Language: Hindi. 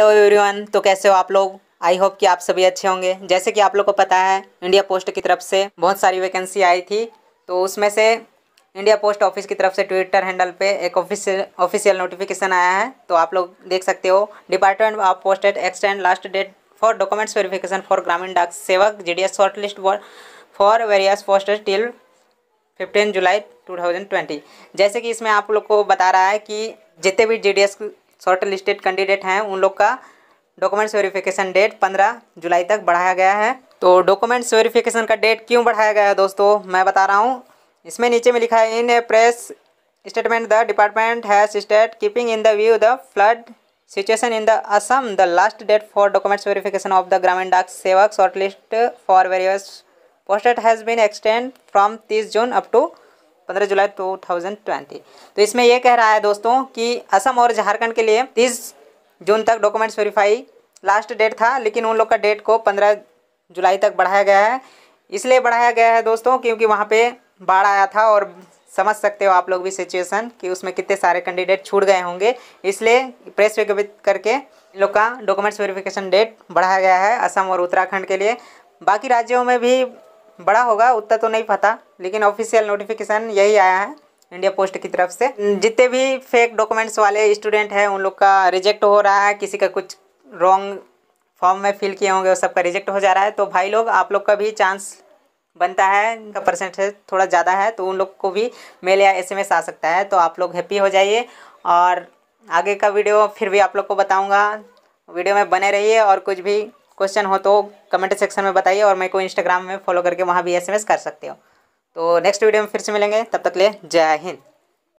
हेलो एवरीवन तो कैसे हो आप लोग आई होप कि आप सभी अच्छे होंगे जैसे कि आप लोग को पता है इंडिया पोस्ट की तरफ से बहुत सारी वैकेंसी आई थी तो उसमें से इंडिया पोस्ट ऑफिस की तरफ से ट्विटर हैंडल पे एक ऑफिशियल ऑफिशियल नोटिफिकेशन आया है तो आप लोग देख सकते हो department of post at extend last date for documents verification for Gramin Dak Sevak G D S short list for various posted till fifteen July two thousand twenty जैसे कि इसमें आप लोग को बता रहा है कि जितने भी G D S short listed candidate हैं उन लोग का डॉक्यूमेंट्स वेरिफिकेशन डेट पंद्रह जुलाई तक बढ़ाया गया है तो डॉक्यूमेंट्स वेरिफिकेशन का डेट क्यों बढ़ाया गया है दोस्तों मैं बता रहा हूँ इसमें नीचे में लिखा है in a press statement the department has state keeping in the view the flood situation in the Assam the last date for documents verification of the Gramin Dak Sevak short list for various posted has been extend from तीस जून अप टू पंद्रह जुलाई टू थाउजेंड ट्वेंटी तो इसमें यह कह रहा है दोस्तों कि असम और झारखंड के लिए तीस जून तक डॉक्यूमेंट्स वेरीफाई लास्ट डेट था लेकिन उन लोग का डेट को पंद्रह जुलाई तक बढ़ाया गया है इसलिए बढ़ाया गया है दोस्तों क्योंकि वहाँ पर बाढ़ आया था और समझ सकते हो आप लोग भी सिचुएशन कि उसमें कितने सारे कैंडिडेट छूट गए होंगे इसलिए प्रेस विज्ञपित करके इन लोग का डॉक्यूमेंट्स वेरिफिकेशन डेट बढ़ाया गया है असम और उत्तराखंड के लिए बाकी राज्यों में भी बड़ा होगा उतना तो नहीं पता लेकिन ऑफिशियल नोटिफिकेशन यही आया है इंडिया पोस्ट की तरफ से जितने भी फेक डॉक्यूमेंट्स वाले स्टूडेंट हैं उन लोग का रिजेक्ट हो रहा है किसी का कुछ रॉन्ग फॉर्म में फिल किए होंगे वो सबका रिजेक्ट हो जा रहा है तो भाई लोग आप लोग का भी चांस बनता है उनका परसेंटेज थोड़ा ज़्यादा है तो उन लोग को भी मेल या एसएमएस आ सकता है तो आप लोग हैप्पी हो जाइए और आगे का वीडियो फिर भी आप लोग को बताऊँगा वीडियो में बने रहिए और कुछ भी क्वेश्चन हो तो कमेंट सेक्शन में बताइए और मेरे को इंस्टाग्राम में फॉलो करके वहाँ भी एसएमएस कर सकते हो तो नेक्स्ट वीडियो में फिर से मिलेंगे तब तक ले जय हिंद